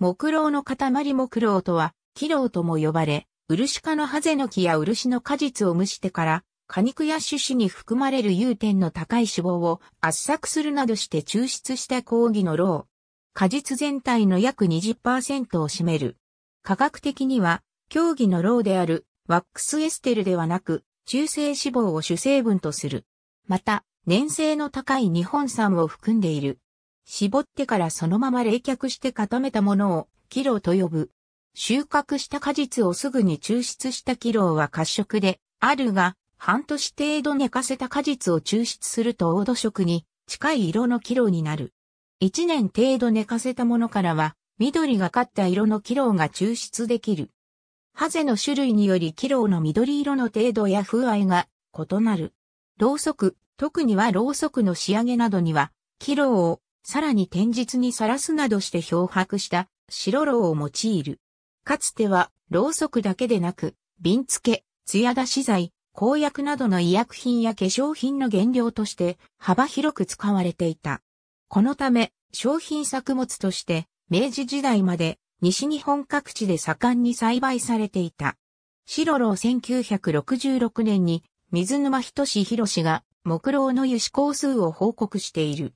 木狼の塊木狼とは、木狼とも呼ばれ、漆科のハゼの木や漆の果実を蒸してから、果肉や種子に含まれる有点の高い脂肪を圧搾するなどして抽出した抗議のロ果実全体の約20%を占める。科学的には、競技のロであるワックスエステルではなく、中性脂肪を主成分とする。また、粘性の高い日本産を含んでいる。絞ってからそのまま冷却して固めたものを、キロと呼ぶ。収穫した果実をすぐに抽出したキロは褐色で、あるが、半年程度寝かせた果実を抽出すると黄土色に近い色のキロになる。一年程度寝かせたものからは、緑がかった色のキロが抽出できる。ハゼの種類によりキロの緑色の程度や風合いが異なる。ろうそく、特にはろうそくの仕上げなどには、キロをさらに天日にさらすなどして漂白した白炉を用いる。かつては、ろうそくだけでなく、瓶付け、艶出し剤、公薬などの医薬品や化粧品の原料として幅広く使われていた。このため、商品作物として明治時代まで西日本各地で盛んに栽培されていた。白老1966年に水沼仁志博士が木老の油脂工数を報告している。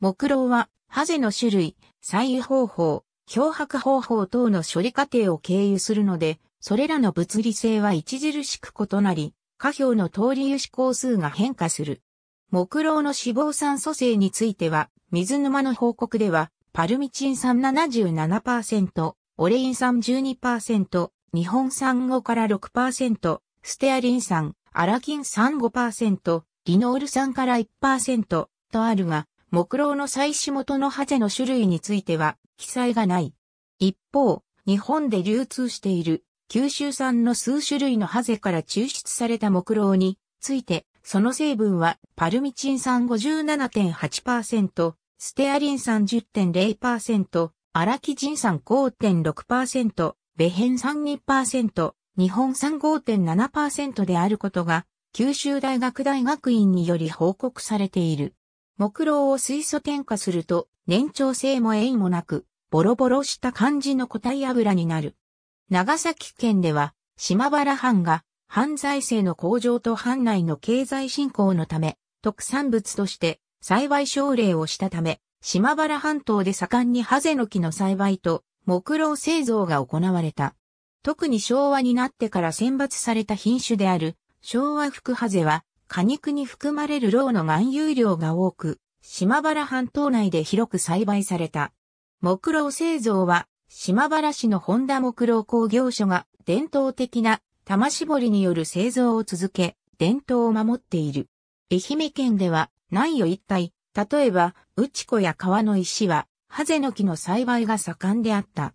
木狼は、ハゼの種類、採油方法、漂白方法等の処理過程を経由するので、それらの物理性は著しく異なり、下表の通り油脂工数が変化する。木狼の脂肪酸組成については、水沼の報告では、パルミチン酸77%、オレイン酸12%、日本産5から6%、ステアリン酸、アラキン酸5%、リノール酸から1%とあるが、木狼の採取元のハゼの種類については記載がない。一方、日本で流通している九州産の数種類のハゼから抽出された木狼について、その成分はパルミチン酸57.8%、ステアリン酸10.0%、アラキジン酸5.6%、ベヘン酸2%、日本産5.7%であることが、九州大学大学院により報告されている。木炉を水素添加すると、粘長性も縁もなく、ボロボロした感じの固体油になる。長崎県では、島原藩が、藩財政の向上と藩内の経済振興のため、特産物として、栽培奨励をしたため、島原半島で盛んにハゼの木の栽培と、木炉製造が行われた。特に昭和になってから選抜された品種である、昭和福ハゼは、果肉に含まれるロウの含有量が多く、島原半島内で広く栽培された。木蝋製造は、島原市の本田木蝋工業所が伝統的な玉絞りによる製造を続け、伝統を守っている。愛媛県では、南予一帯、例えば、内子や川の石は、ハゼの木の栽培が盛んであった。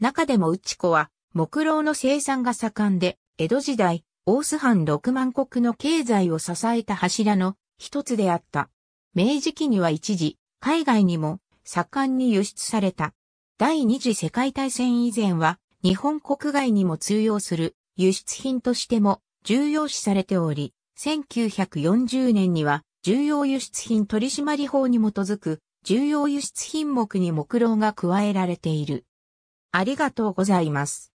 中でも内子は、木蝋の生産が盛んで、江戸時代、大須藩六万国の経済を支えた柱の一つであった。明治期には一時、海外にも盛んに輸出された。第二次世界大戦以前は、日本国外にも通用する輸出品としても重要視されており、1940年には重要輸出品取締法に基づく重要輸出品目に目論が加えられている。ありがとうございます。